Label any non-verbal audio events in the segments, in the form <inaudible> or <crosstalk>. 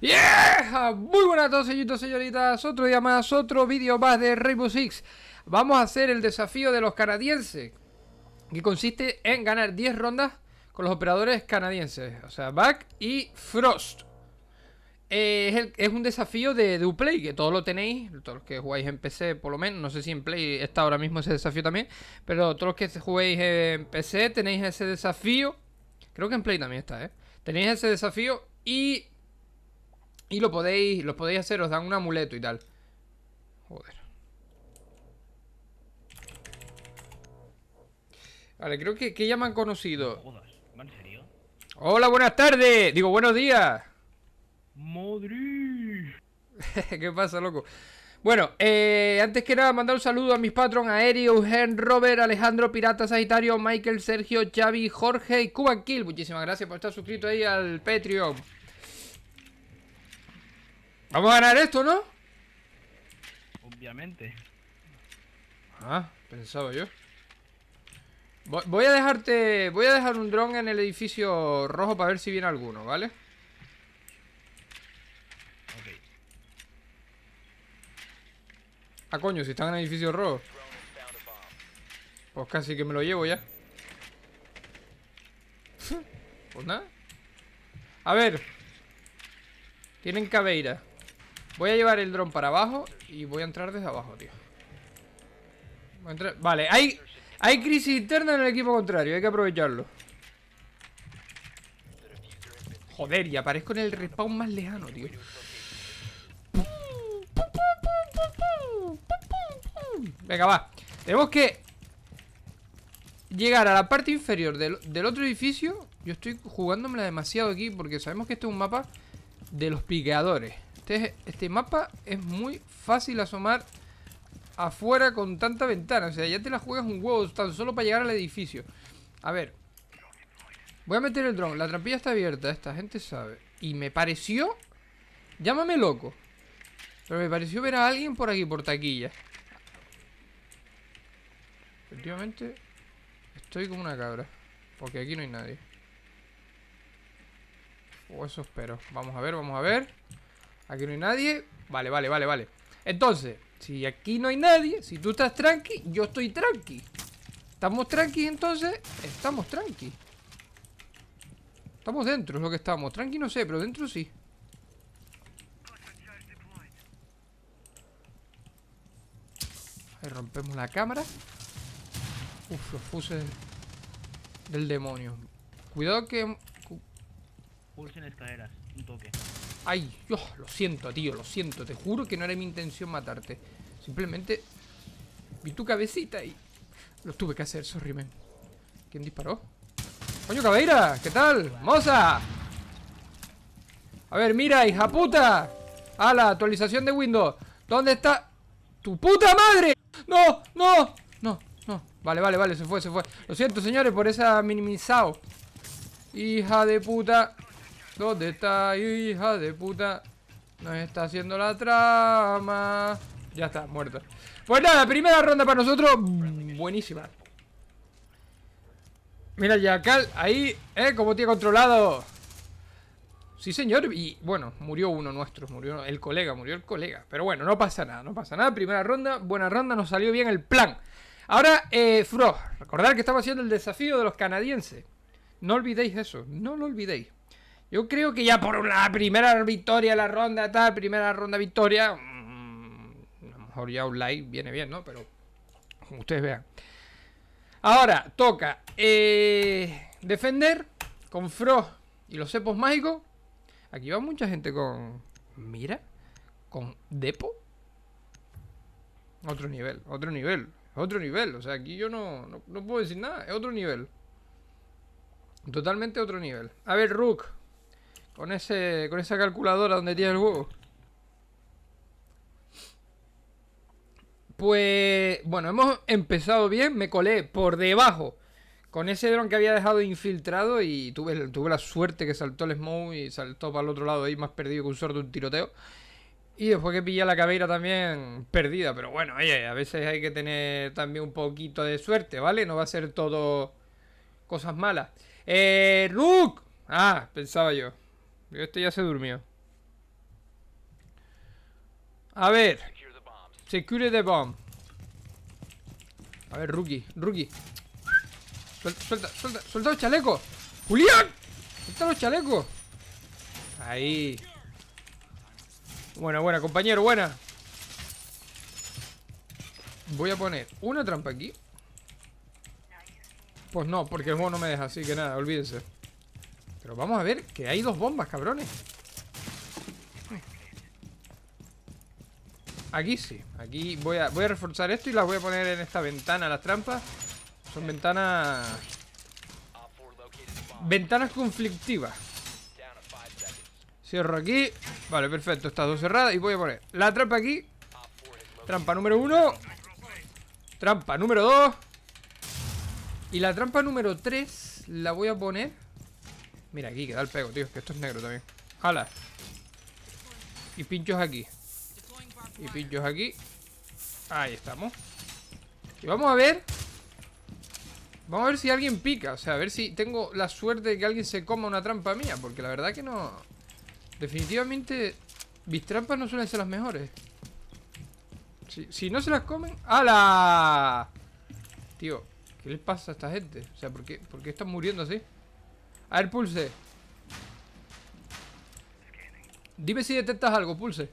Yeah! Muy buenas a todos señoritos, señoritas, otro día más, otro vídeo más de Rainbow Six Vamos a hacer el desafío de los canadienses Que consiste en ganar 10 rondas con los operadores canadienses O sea, Back y Frost eh, es, un desafío de, duplay que todos lo tenéis, todos los que jugáis en PC por lo menos, no sé si en Play está ahora mismo ese desafío también, pero todos los que jugáis en PC tenéis ese desafío, creo que en Play también está, ¿eh? Tenéis ese desafío y y lo podéis, los podéis hacer, os dan un amuleto y tal. Joder. Vale, creo que, que ya me han conocido. Hola, buenas tardes. Digo, buenos días. <laughs> ¿Qué pasa, loco? Bueno, eh, antes que nada, mandar un saludo a mis patrons, a Eri, Eugen, Robert, Alejandro, Pirata, Sagitario, Michael, Sergio, Xavi, Jorge y Cuban Kill. Muchísimas gracias por estar suscrito ahí al Patreon. Vamos a ganar esto, ¿no? Obviamente. Ah, pensaba yo. Voy a dejarte. Voy a dejar un dron en el edificio rojo para ver si viene alguno, ¿vale? Ah, coño, si están en el edificio rojo. Pues casi que me lo llevo ya. <laughs> pues nada. A ver. Tienen caveira. Voy a llevar el dron para abajo y voy a entrar desde abajo, tío. Vale, hay, hay crisis interna en el equipo contrario, hay que aprovecharlo. Joder, y aparezco en el respawn más lejano, tío. Venga, va. Tenemos que llegar a la parte inferior del, otro edificio. Yo estoy jugándomela demasiado aquí porque sabemos que este es un mapa de los piqueadores. Este, este, mapa es muy fácil asomar afuera con tanta ventana. O sea, ya te la juegas un huevo tan solo para llegar al edificio. A ver. Voy a meter el dron. La trampilla está abierta, esta gente sabe. Y me pareció... Llámame loco. Pero me pareció ver a alguien por aquí, por taquilla. Efectivamente, estoy como una cabra. Porque aquí no hay nadie. O eso espero. Vamos a ver, vamos a ver. Aquí no hay nadie. Vale, vale, vale, vale. Entonces, si aquí no hay nadie, si tú estás tranqui, yo estoy tranqui. ¿Estamos tranqui entonces? Estamos tranqui. Estamos dentro, es lo que estamos. Tranqui no sé, pero dentro sí. Ahí rompemos la cámara. Uf, los puse del demonio. Cuidado que... Pulsen escaleras. Ay, Dios, lo siento, tío, lo siento. Te juro que no era mi intención matarte. Simplemente vi tu cabecita y lo tuve que hacer, sorry, man. ¿Quién disparó? ¡Coño, Cabeira! ¿Qué tal? ¡Moza! A ver, mira, hija puta. A ah, la actualización de Windows. ¿Dónde está? ¡Tu puta madre! ¡No! ¡No! ¡No! ¡No! Vale, vale, vale, se fue, se fue. Lo siento, señores, por esa minimizado. Hija de puta. ¿Dónde está, hija de puta? Nos está haciendo la trama. Ya está, muerto Pues nada, primera ronda para nosotros. Buenísima. Mira, Jackal, ahí, ¿eh? Como tiene controlado. Sí, señor. Y bueno, murió uno nuestro. Murió el colega, murió el colega. Pero bueno, no pasa nada, no pasa nada. Primera ronda, buena ronda, nos salió bien el plan. Ahora, eh, recordad que estamos haciendo el desafío de los canadienses. No olvidéis eso, no lo olvidéis. Yo creo que ya por la primera victoria la ronda, tal, primera ronda victoria. Mm, a lo mejor ya un like viene bien, ¿no? Pero como ustedes vean. Ahora, toca eh, defender con Frost y los cepos mágicos. Aquí va mucha gente con. Mira, con Depo. Otro nivel, otro nivel, otro nivel. O sea, aquí yo no, no puedo decir nada, es otro nivel. Totalmente otro nivel. A ver, Rook. Con ese. Con esa calculadora donde tiene el huevo. Pues. Bueno, hemos empezado bien. Me colé por debajo. Con ese dron que había dejado infiltrado. Y tuve, tuve la suerte que saltó el smoke. Y saltó para el otro lado ahí, más perdido que un sordo un tiroteo. Y después que pillé la cabeira también perdida. Pero bueno, oye, a veces hay que tener también un poquito de suerte, ¿vale? No va a ser todo cosas malas. Eh, Rook. Ah, pensaba yo. Este ya se durmió. A ver. Secure the bomb. A ver, rookie, rookie. Suelta, suelta, suelta, suelta los chalecos. ¡Julián! ¡Suelta los chalecos! Ahí. Buena, buena, compañero, buena. Voy a poner una trampa aquí. Pues no, porque el mono no me deja, así que nada, olvídense. Pero vamos a ver, que hay dos bombas, cabrones. Aquí sí. Aquí voy a, voy a reforzar esto y las voy a poner en esta ventana, las trampas. Son ventanas... Ventanas conflictivas. Cierro aquí. Vale, perfecto. Estas dos cerradas. Y voy a poner la trampa aquí. Trampa número uno. Trampa número dos. Y la trampa número tres la voy a poner... Mira aquí, que da el pego, tío. Que esto es negro también. ¡Hala! Y pinchos aquí. Y pinchos aquí. Ahí estamos. Y vamos a ver... Vamos a ver si alguien pica. O sea, a ver si tengo la suerte de que alguien se coma una trampa mía. Porque la verdad que no... Definitivamente... Mis trampas no suelen ser las mejores. Si, no se las comen... ¡Hala! Tío, ¿qué les pasa a esta gente? O sea, ¿por qué, por qué están muriendo así? A ver, Pulse. Dime si detectas algo, Pulse.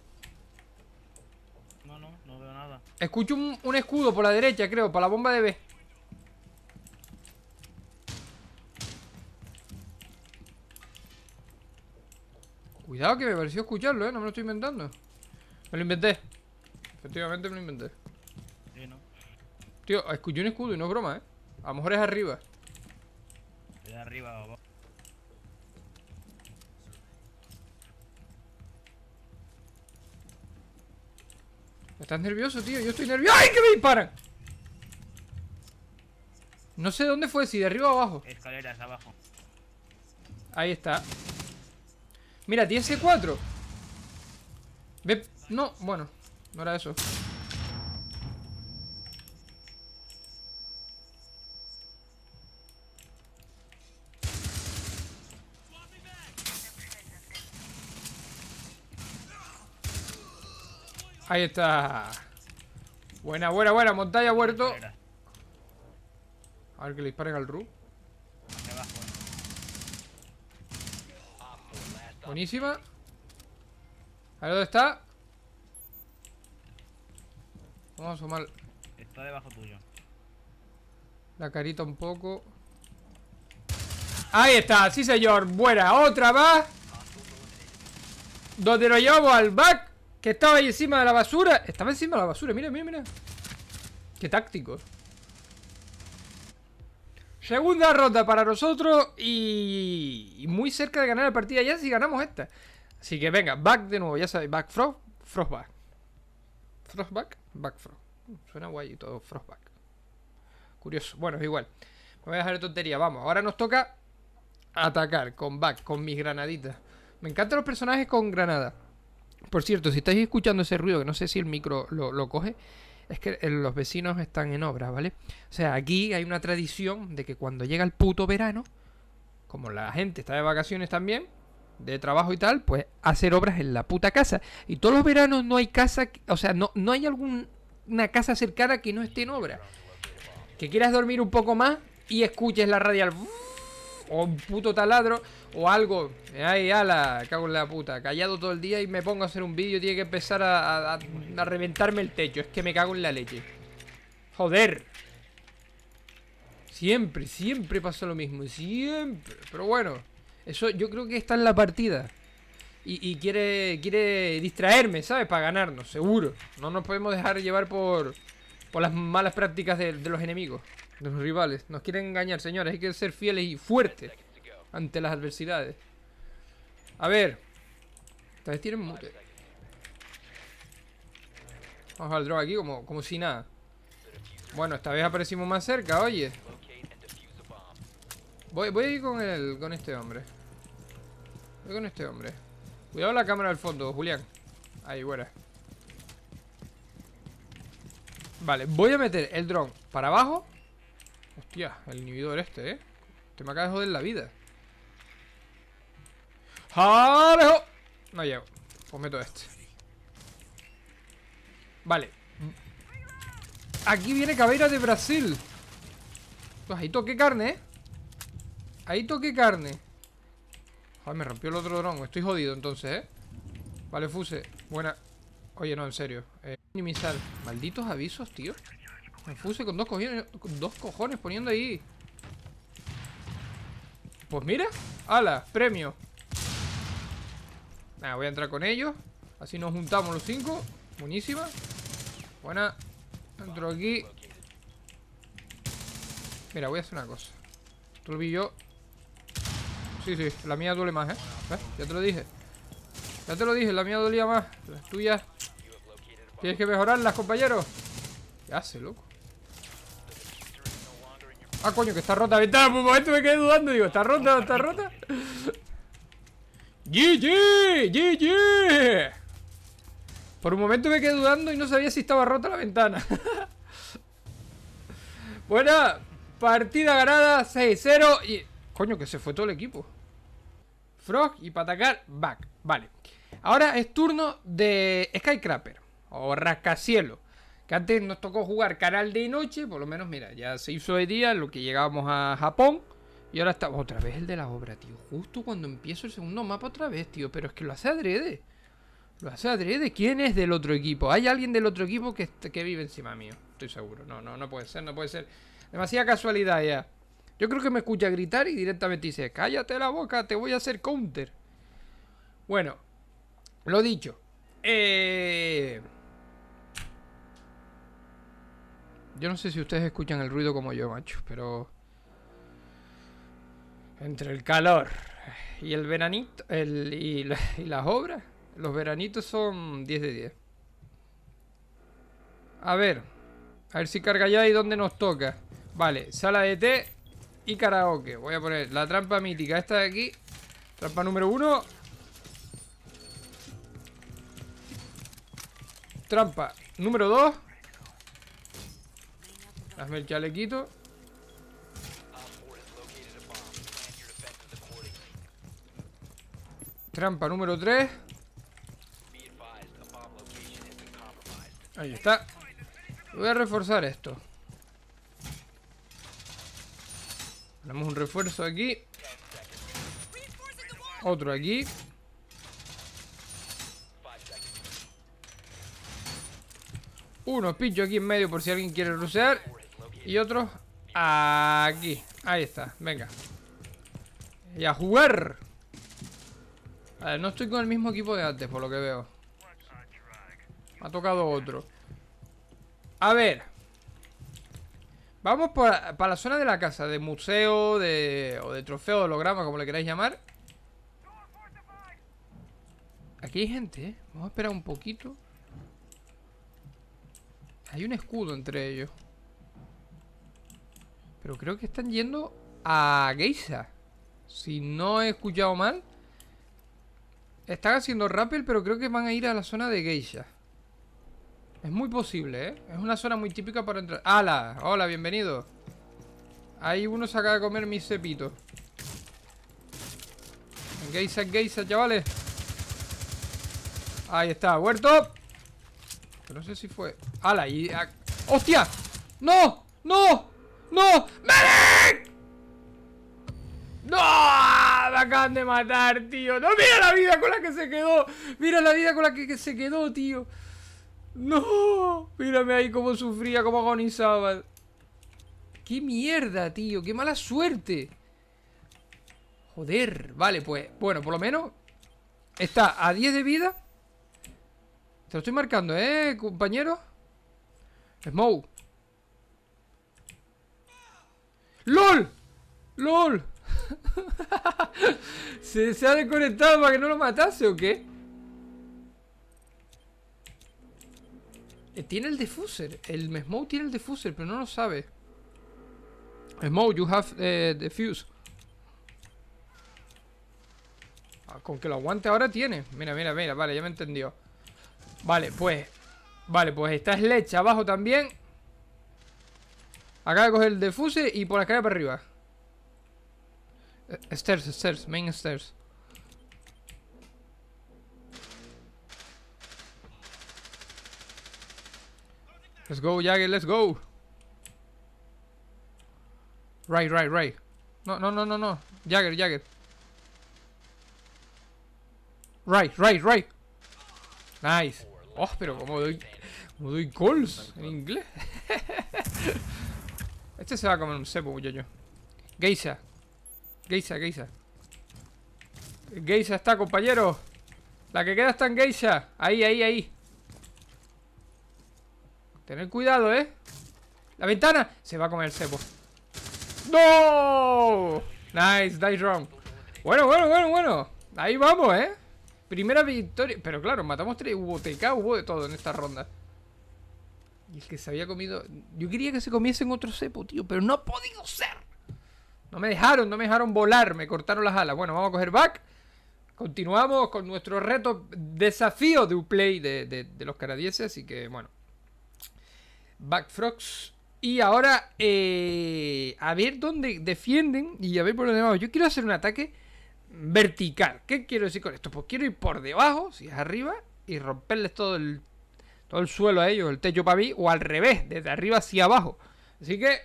No, no, no veo nada. Escucho un, escudo por la derecha, creo, para la bomba de B. Cuidado que me pareció escucharlo, ¿eh? No me lo estoy inventando. Me lo inventé. Efectivamente me lo inventé. Sí, ¿no? Tío, escuché un escudo y no es broma, ¿eh? A lo mejor es arriba. Es arriba, abajo Estás nervioso, tío. Yo estoy nervioso. ¡Ay, que me disparan! No sé dónde fue, si de arriba o abajo. Escaleras abajo. Ahí está. Mira, tiene C4. Ve. No, bueno, no era eso. Ahí está. Buena, buena, buena. Montaña, huerto. A ver que le disparen al Ru. Buenísima. A ver dónde está. Vamos a sumar. Está debajo tuyo. La carita un poco. Ahí está, sí señor. Buena, otra va ¿Dónde lo llevamos al back. Que estaba ahí encima de la basura. Estaba encima de la basura, mira, mira, mira. Qué táctico Segunda ronda para nosotros y... muy cerca de ganar la partida ya si ganamos esta. Así que venga, back de nuevo, ya sabéis, back frost, Back Frost, back Back, frost. Suena guay y todo, Back Curioso, bueno, es igual. Me voy a dejar de tontería, vamos. Ahora nos toca atacar con back, con mis granaditas. Me encantan los personajes con granada. Por cierto, si estáis escuchando ese ruido, que no sé si el micro lo, coge, es que eh, los vecinos están en obra, ¿vale? O sea, aquí hay una tradición de que cuando llega el puto verano, como la gente está de vacaciones también, de trabajo y tal, pues hacer obras en la puta casa. Y todos los veranos no hay casa, o sea, no, no hay alguna casa cercana que no esté en obra. Que quieras dormir un poco más y escuches la radial o un puto taladro o algo. Eh, ay, ala, cago en la puta. Callado todo el día y me pongo a hacer un vídeo. Tiene que empezar a, a, reventarme el techo. Es que me cago en la leche. Joder. Siempre, siempre pasa lo mismo. Siempre. Pero bueno. Eso yo creo que está en la partida. Y, quiere, quiere distraerme, ¿sabes? Para ganarnos, seguro. No nos podemos dejar llevar por, por las malas prácticas de los enemigos. Los rivales nos quieren engañar, señores. Hay que ser fieles y fuertes ante las adversidades. A ver. Esta vez tienen mute Vamos al drone aquí como, como si nada. Bueno, esta vez aparecimos más cerca, oye. Voy, voy a ir con, el, con este hombre. Voy con este hombre. Cuidado la cámara al fondo, Julián. Ahí, buena. Vale, voy a meter el dron para abajo Hostia, el inhibidor este, ¿eh? Te me acaba de joder la vida. ¡Alejo! ¡Ah, no llego. Pues meto este. Vale. Aquí viene Cabeira de Brasil. Pues ahí toque carne, ¿eh? Ahí toque carne. Joder, me rompió el otro dron. Estoy jodido entonces, ¿eh? Vale, Fuse. Buena. Oye, no, en serio. Eh, minimizar. Malditos avisos, tío. Me puse con dos, cojones, dos cojones poniendo ahí. Pues mira. Ala, Premio. Nada, voy a entrar con ellos. Así nos juntamos los cinco. Buenísima. Buena. Entro aquí. Mira, voy a hacer una cosa. Tú lo yo. Sí, sí. La mía duele más, ¿eh? Ya te lo dije. Ya te lo dije. La mía dolía más. La tuya. Tienes que mejorarlas, compañero. ¿Qué hace, loco? Ah, coño, que está rota la ventana. Por un momento me quedé dudando. Digo, ¿está rota o está rota? ¡GG! ¡GG! Por un momento me quedé dudando y no sabía si estaba rota la ventana. <laughs> Buena partida ganada 6-0 y... Coño, que se fue todo el equipo. Frog y Patacar, back. Vale. Ahora es turno de Skycrapper o Rascacielo que antes nos tocó jugar canal de noche, por lo menos, mira, ya se hizo de día lo que llegábamos a Japón. Y ahora está otra vez el de la obra, tío. Justo cuando empiezo el segundo mapa otra vez, tío. Pero es que lo hace adrede. Lo hace adrede. ¿Quién es del otro equipo? Hay alguien del otro equipo que, que vive encima mío. Estoy seguro. No, no, no puede ser, no puede ser. Demasiada casualidad ya. Yo creo que me escucha gritar y directamente dice, cállate la boca, te voy a hacer counter. Bueno, lo dicho. Eh... Yo no sé si ustedes escuchan el ruido como yo, macho, pero. Entre el calor y el veranito y, las obras, los veranitos son 10 de 10. A ver, a ver si carga ya y dónde nos toca. Vale, sala de té y karaoke. Voy a poner la trampa mítica, esta de aquí. Trampa número uno. Trampa número dos. Hazme le quito Trampa número 3. Ahí está. Voy a reforzar esto. Ponemos un refuerzo aquí. Otro aquí. Uno pincho aquí en medio por si alguien quiere rusear. Y otro aquí. Ahí está, venga. Y a jugar. A ver, no estoy con el mismo equipo de antes, por lo que veo. Me ha tocado otro. A ver. Vamos para, para la zona de la casa, de museo, de, o de trofeo, holograma, como le queráis llamar. Aquí hay gente, ¿eh? Vamos a esperar un poquito. Hay un escudo entre ellos. Pero creo que están yendo a Geisa. Si no he escuchado mal. Están haciendo rappel, pero creo que van a ir a la zona de Geisha. Es muy posible, ¿eh? Es una zona muy típica para entrar. ¡Hala! Hola, bienvenido. Ahí uno se acaba de comer mis cepitos. Geisa, Geisa, chavales. Ahí está, huerto. No sé si fue. ¡Hala! Y... ¡Hostia! ¡No! ¡No! ¡No! ¡Medic! ¡No! Me acaban de matar, tío. ¡No! ¡Mira la vida con la que se quedó! ¡Mira la vida con la que, se quedó, tío! ¡No! Mírame ahí cómo sufría, cómo agonizaba. ¡Qué mierda, tío! ¡Qué mala suerte! Joder, vale, pues, bueno, por lo menos está a 10 de vida. Te lo estoy marcando, ¿eh, compañero? Smoke. ¡LOL! ¡LOL! <laughs> ¿Se, ha desconectado para que no lo matase o qué? Eh, tiene el defuser El Smoke tiene el defuser, pero no lo sabe. Smoke, you have eh, defuse the ah, fuse. con que lo aguante ahora tiene. Mira, mira, mira. Vale, ya me entendió. Vale, pues. Vale, pues está leche abajo también. Acaba a coger el defuse y por acá para arriba. Eh, stairs, stairs, main stairs. Let's go, Jagger, let's go. Right, right, right. No, no, no, no, no. Jagger, Jagger. Right, right, right. Nice. Oh, pero como doy, como doy goals en inglés. <laughs> Este se va a comer un cepo, yo Geisa. Geisa, Geisa. Geisa está, compañero. La que queda está en Geisa. Ahí, ahí, ahí. Tener cuidado, ¿eh? La ventana. Se va a comer el cepo. ¡No! Nice, dice round. Bueno, bueno, bueno, bueno. Ahí vamos, ¿eh? Primera victoria. Pero claro, matamos tres. Hubo TK, hubo de todo en esta ronda. Y el que se había comido. Yo quería que se comiesen otro cepo, tío, pero no ha podido ser. No me dejaron, no me dejaron volar, me cortaron las alas. Bueno, vamos a coger back. Continuamos con nuestro reto, desafío de Uplay de, de, los canadienses, así que bueno. Back Y ahora, eh, a ver dónde defienden y a ver por dónde vamos. Yo quiero hacer un ataque vertical. ¿Qué quiero decir con esto? Pues quiero ir por debajo, si es arriba, y romperles todo el al el suelo a ellos, el techo para mí, o al revés, desde arriba hacia abajo. Así que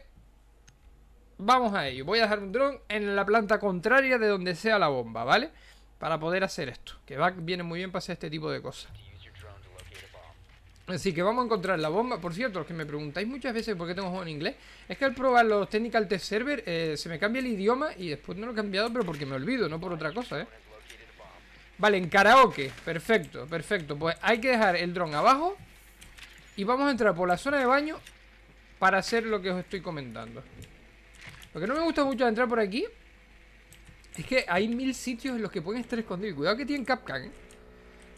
vamos a ello. Voy a dejar un dron en la planta contraria de donde sea la bomba, ¿vale? Para poder hacer esto, que va, viene muy bien para hacer este tipo de cosas. Así que vamos a encontrar la bomba. Por cierto, los que me preguntáis muchas veces por qué tengo juego en inglés, es que al probar los Technical Test Server eh, se me cambia el idioma y después no lo he cambiado, pero porque me olvido, no por otra cosa, ¿eh? Vale, en karaoke. Perfecto, perfecto. Pues hay que dejar el dron abajo y vamos a entrar por la zona de baño para hacer lo que os estoy comentando. Lo que no me gusta mucho de entrar por aquí es que hay mil sitios en los que pueden estar escondidos. Cuidado que tienen Capcan, ¿eh?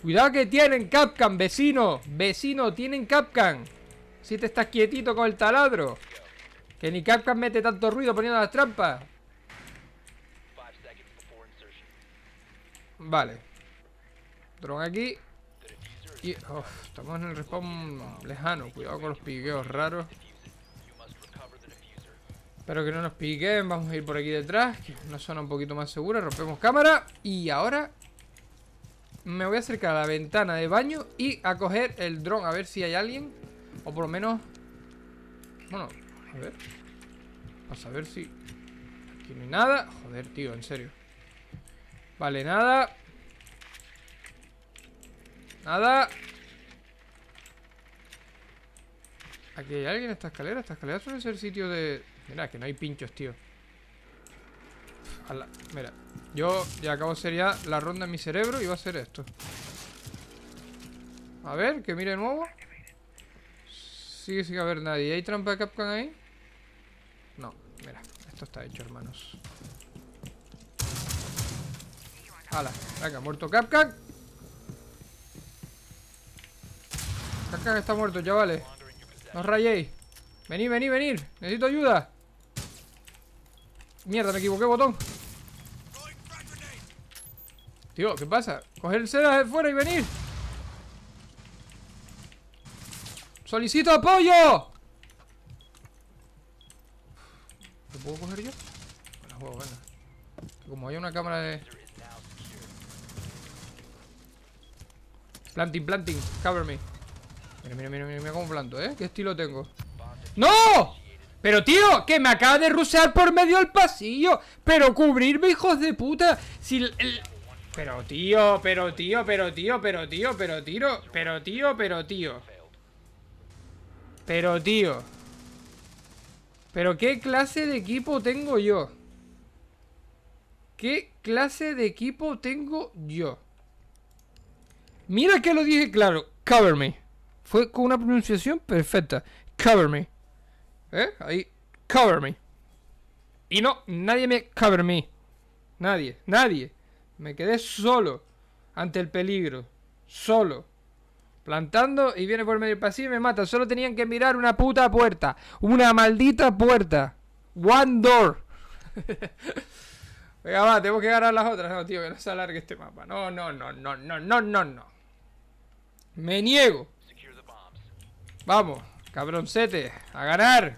Cuidado que tienen Capcan, vecino. Vecino, tienen Capcan. Si te estás quietito con el taladro. Que ni Capcan mete tanto ruido poniendo las trampas. Vale. Drone aquí. Oh, estamos en el respawn lejano. Cuidado con los piqueos raros. Espero que no nos piquen. Vamos a ir por aquí detrás. Que una zona un poquito más segura. Rompemos cámara. Y ahora me voy a acercar a la ventana de baño y a coger el dron. A ver si hay alguien. O por lo menos... Bueno, a ver. Vamos A ver si... Aquí no hay nada. Joder, tío, en serio. Vale, nada. Nada. Aquí hay alguien en esta escalera. Esta escalera suele ser sitio de... Mira, que no hay pinchos, tío. Mira, yo ya acabo de la ronda en mi cerebro y va a ser esto. A ver, que mire de nuevo. Sigue a haber nadie. ¿Hay trampa de Capcom ahí? No, mira, esto está hecho, hermanos. ¡Hala! Venga, muerto Capcom. está muerto, chavales. No os rayéis. Venid, venid, venid. Necesito ayuda. Mierda, me equivoqué, botón. Tío, ¿qué pasa? Coger SEDA de fuera y venir. ¡Solicito apoyo! ¿Lo puedo coger yo? Bueno, juego, Como hay una cámara de... Planting, planting, cover me. Mira, mira, mira, mira cómo planto, ¿eh? ¿Qué estilo tengo? ¡No! Pero tío, que me acaba de rusear por medio del pasillo Pero cubrirme, hijos de puta Si... El... Pero tío, pero tío, pero tío, pero tío, pero tiro Pero tío, pero tío Pero tío Pero qué clase de equipo tengo yo ¿Qué clase de equipo tengo yo? Mira que lo dije claro Cover me fue con una pronunciación perfecta. Cover me. ¿Eh? Ahí. Cover me. Y no, nadie me cover me. Nadie, nadie. Me quedé solo ante el peligro. Solo. Plantando y viene por medio pasillo y me mata. Solo tenían que mirar una puta puerta. Una maldita puerta. One door. <laughs> Venga, va, tengo que agarrar las otras. No, tío, que no se alargue este mapa. No, no, no, no, no, no, no, no. Me niego. Vamos, cabroncete, a ganar.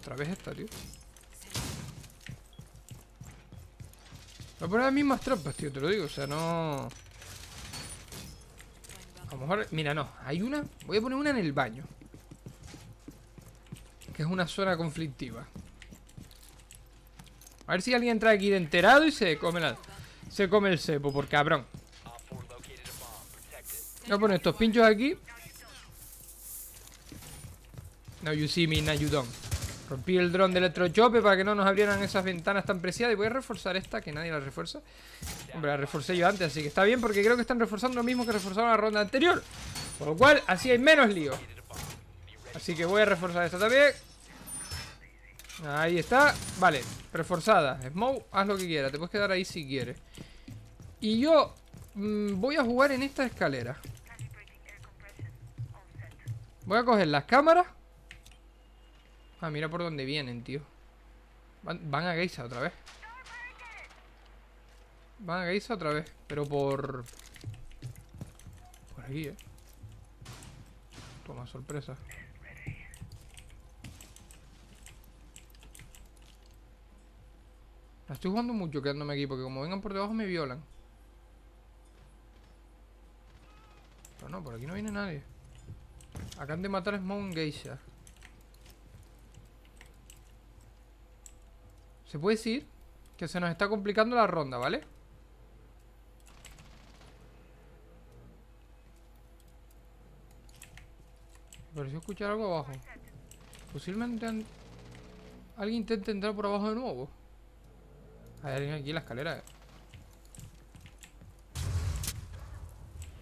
Otra vez esta, tío. Voy a poner las mismas trampas, tío, te lo digo. O sea, no... A lo mejor... Mira, no. Hay una... Voy a poner una en el baño. Que es una zona conflictiva. A ver si alguien entra aquí enterado y se come la... Se come el cepo, por cabrón. Voy a poner estos pinchos aquí. Now you see me, now you don't. Rompí el dron de electrochope para que no nos abrieran esas ventanas tan preciadas. Y voy a reforzar esta, que nadie la refuerza. Hombre, la reforcé yo antes, así que está bien porque creo que están reforzando lo mismo que reforzaron la ronda anterior. Por lo cual, así hay menos lío. Así que voy a reforzar esta también. Ahí está. Vale, reforzada. Smoke, haz lo que quieras. Te puedes quedar ahí si quieres. Y yo mm, voy a jugar en esta escalera. Voy a coger las cámaras. Ah, mira por dónde vienen, tío. Van, a Geisa otra vez. Van a Geisa otra vez, pero por... Por aquí, eh. Toma, sorpresa. La estoy jugando mucho quedándome aquí, porque como vengan por debajo me violan. Pero no, por aquí no viene nadie. han de matar a Smoke Geisha. Se puede decir que se nos está complicando la ronda, ¿vale? Me pareció escuchar algo abajo. Posiblemente alguien intente entrar por abajo de nuevo. Hay alguien aquí en la escalera. Eh.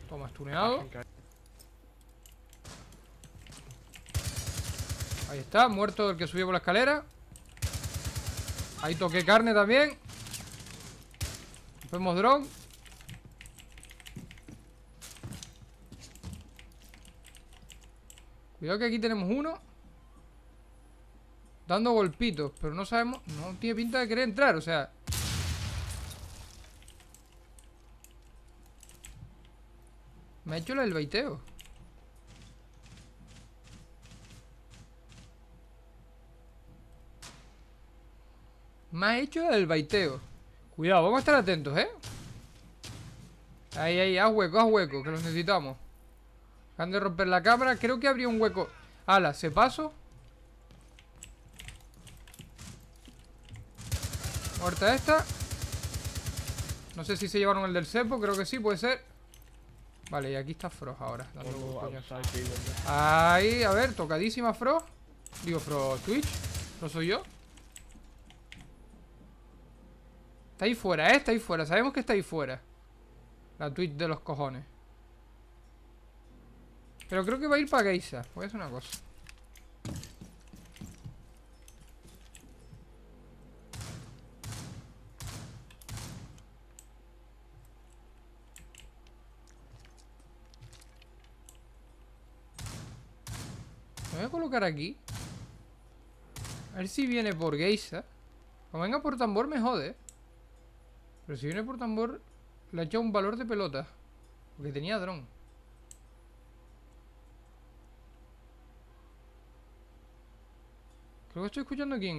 Toma, estuneado. Ahí está, muerto el que subió por la escalera. Ahí toqué carne también. Vemos dron. Cuidado que aquí tenemos uno. Dando golpitos, pero no sabemos... No tiene pinta de querer entrar, o sea... Me ha hecho el baiteo. Me ha hecho el baiteo. Cuidado, vamos a estar atentos, ¿eh? Ahí, ahí, haz hueco, haz hueco, que los necesitamos. Han de romper la cámara. Creo que habría un hueco. Ala, se pasó Muerta esta. No sé si se llevaron el del cepo, creo que sí, puede ser. Vale, y aquí está Frost ahora. Ahí, a ver, tocadísima Frost. Digo, Frost Twitch. No soy yo. Está ahí fuera, eh, Está ahí fuera. Sabemos que está ahí fuera. La tweet de los cojones. Pero creo que va a ir para Geisa. Voy a hacer una cosa. Me voy a colocar aquí. A ver si viene por Geisa. Cuando venga por tambor me jode. Pero si viene por tambor, le ha echado un valor de pelota. Porque tenía dron. Creo que estoy escuchando aquí en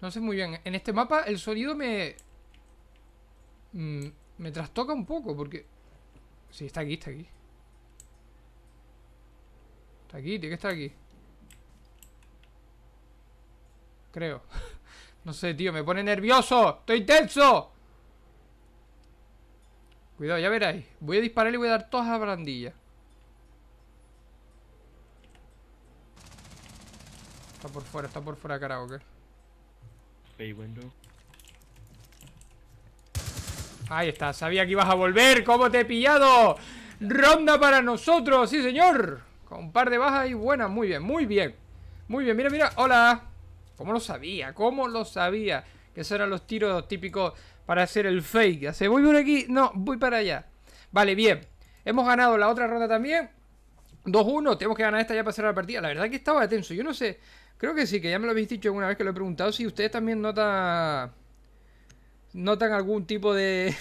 No sé muy bien. En este mapa el sonido me... Mm, me trastoca un poco porque... Sí, está aquí, está aquí. Está aquí, tiene que estar aquí creo. <laughs> No sé, tío, me pone nervioso. ¡Estoy tenso! Cuidado, ya veréis. Voy a disparar y voy a dar todas las brandilla. Está por fuera, está por fuera karaoke. Ahí está, sabía que ibas a volver. ¿Cómo te he pillado? Ronda para nosotros, sí señor. Con un par de bajas y buenas, muy bien, muy bien. Muy bien, mira, mira. Hola. ¿Cómo lo sabía? ¿Cómo lo sabía? Que esos eran los tiros típicos para hacer el fake. Hace, voy por aquí, no, voy para allá. Vale, bien. Hemos ganado la otra ronda también. 2-1, tenemos que ganar esta ya para cerrar la partida. La verdad es que estaba tenso. Yo no sé, creo que sí, que ya me lo habéis dicho alguna vez que lo he preguntado. Si ustedes también notan. Notan algún tipo <laughs> de.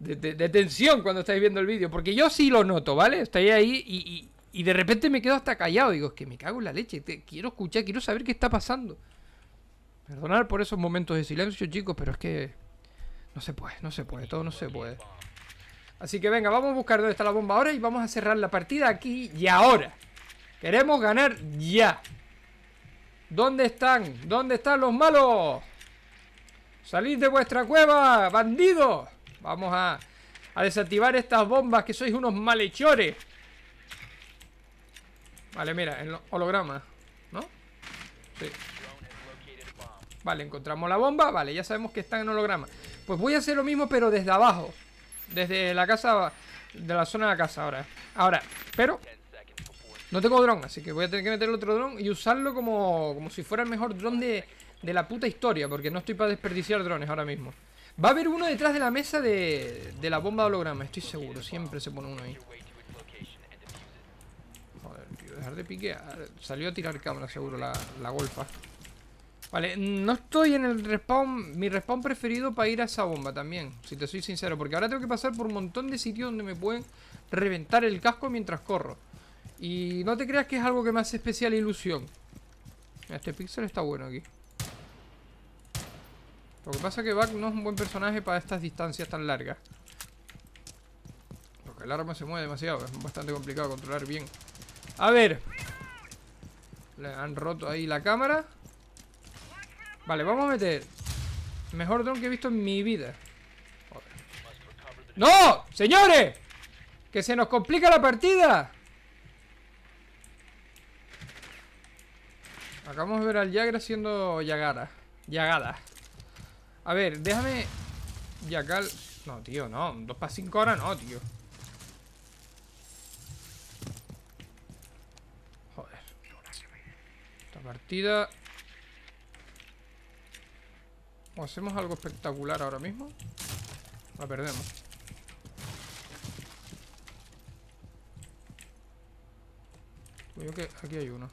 De, tensión cuando estáis viendo el vídeo. Porque yo sí lo noto, ¿vale? Estáis ahí y, y de repente me quedo hasta callado. Digo, es que me cago en la leche. Te, quiero escuchar, quiero saber qué está pasando. Perdonar por esos momentos de silencio, chicos, pero es que no se puede, no se puede, todo no se puede. Así que venga, vamos a buscar dónde está la bomba ahora y vamos a cerrar la partida aquí y ahora. Queremos ganar ya. ¿Dónde están? ¿Dónde están los malos? Salid de vuestra cueva, bandidos. Vamos a, a desactivar estas bombas que sois unos malhechores. Vale, mira, el holograma, ¿no? Sí. Vale, encontramos la bomba, vale, ya sabemos que está en holograma. Pues voy a hacer lo mismo, pero desde abajo. Desde la casa, de la zona de la casa ahora. Ahora, pero no tengo dron, así que voy a tener que meter otro dron y usarlo como, como si fuera el mejor dron de, la puta historia, porque no estoy para desperdiciar drones ahora mismo. Va a haber uno detrás de la mesa de, de la bomba de holograma, estoy seguro, siempre se pone uno ahí de pique. Salió a tirar cámara seguro la, golfa. Vale, no estoy en el respawn, mi respawn preferido para ir a esa bomba también, si te soy sincero, porque ahora tengo que pasar por un montón de sitios donde me pueden reventar el casco mientras corro. Y no te creas que es algo que me hace especial ilusión. Este pixel está bueno aquí. Lo que pasa es que Back no es un buen personaje para estas distancias tan largas. Porque el arma se mueve demasiado, es bastante complicado controlar bien a ver Le han roto ahí la cámara Vale, vamos a meter Mejor dron que he visto en mi vida ¡No! ¡Señores! ¡Que se nos complica la partida! Acabamos de ver al Yagre siendo Yagara Yagada A ver, déjame Yagal... No, tío, no, Dos para cinco ahora no, tío partida. O hacemos algo espectacular ahora mismo. La perdemos. Creo que aquí hay uno.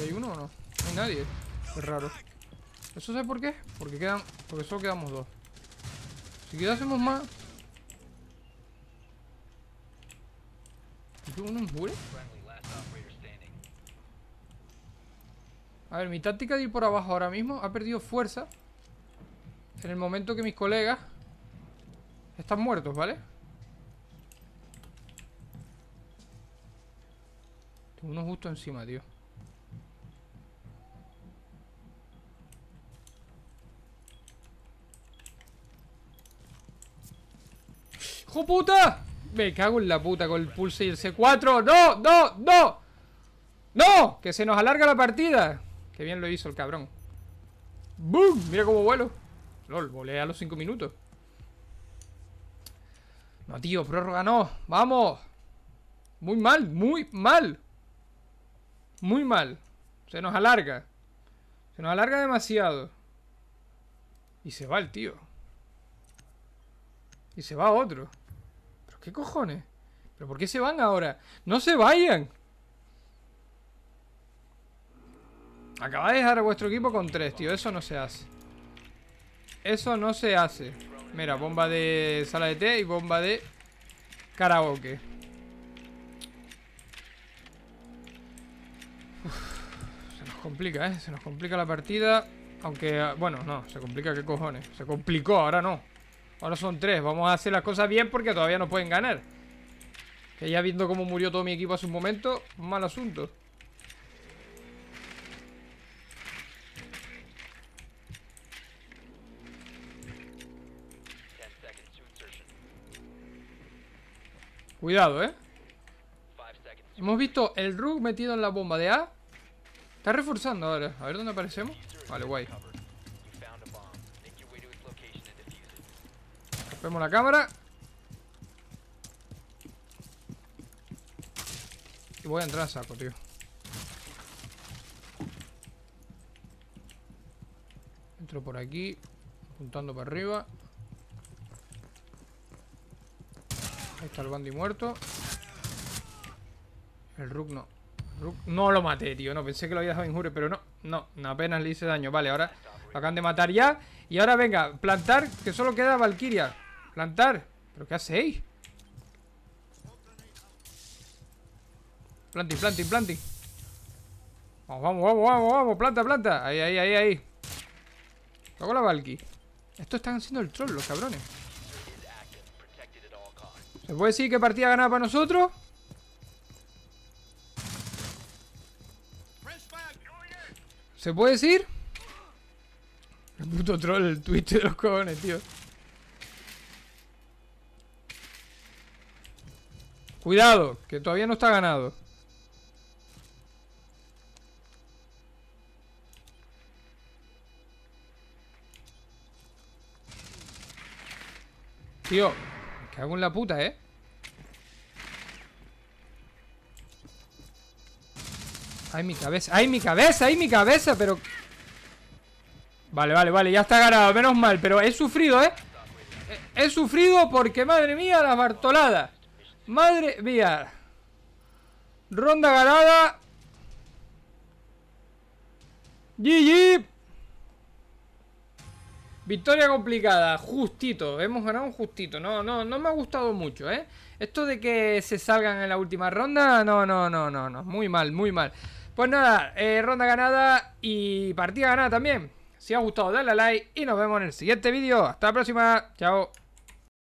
¿Hay uno o no? No hay nadie. Es raro. ¿Eso sabe por qué? Porque quedan. Porque solo quedamos dos. Si hacemos más, A ver, mi táctica de ir por abajo ahora mismo ha perdido fuerza en el momento que mis colegas están muertos, ¿vale? Tengo uno justo encima, tío. ¡Hijo puta! Me cago en la puta con el pulse y el C4. ¡No! ¡No! ¡No! ¡No! ¡Que se nos alarga la partida! Qué bien lo hizo el cabrón. ¡Boom! Mira cómo vuelo. LOL, volé a los 5 minutos. No, tío, prórroga no. ¡Vamos! Muy mal, muy mal. Muy mal. Se nos alarga. Se nos alarga demasiado. Y se va el tío. Y se va otro. ¿Qué cojones? ¿Pero por qué se van ahora? ¡No se vayan! Acaba de dejar a vuestro equipo con tres, tío. Eso no se hace. Eso no se hace. Mira, bomba de sala de té y bomba de karaoke. se nos complica, ¿eh? Se nos complica la partida. Aunque, ah, bueno, no, se complica qué cojones. Se complicó, ahora no. Ahora son tres. Vamos a hacer las cosas bien porque todavía no pueden ganar. Que ya viendo cómo murió todo mi equipo hace un momento, mal asunto. Cuidado, ¿eh? Hemos visto el rug metido en la bomba de A. Está reforzando ahora. A ver dónde aparecemos. Vale, guay. Vemos la cámara Y voy a entrar a saco, tío Entro por aquí Apuntando para arriba Ahí está el Bandy muerto El Rook no no lo maté, tío No, pensé que lo había dejado injure Pero no, no, apenas le hice daño Vale, ahora lo acaban de matar ya Y ahora venga, plantar Que solo queda Valkyria Plantar. ¿Pero qué hacéis? Planting, planting, planting Vamos, vamos, vamos, vamos, vamos. Planta, planta. Ahí, ahí, ahí, ahí. ¿cómo la Valky. Esto están haciendo el troll, los cabrones. ¿Se puede decir que partida ganada para nosotros? ¿Se puede decir? El puto troll, el Twitch de los cojones, tío. Cuidado, que todavía no está ganado. Tío, que hago en la puta, ¿eh? ¡Ay, mi cabeza! ¡Ay, mi cabeza! ¡Ay, mi cabeza! Pero... Vale, vale, vale, ya está ganado, menos mal Pero he sufrido, ¿eh? He, sufrido porque, madre mía, las bartoladas Madre mía. Ronda ganada. GG. Victoria complicada, justito, hemos ganado un justito, no, no, no me ha gustado mucho, ¿eh? Esto de que se salgan en la última ronda, no, no, no, no, no, muy mal, muy mal. Pues nada, eh, ronda ganada y partida ganada también. Si ha gustado, dale a like y nos vemos en el siguiente vídeo. Hasta la próxima, chao.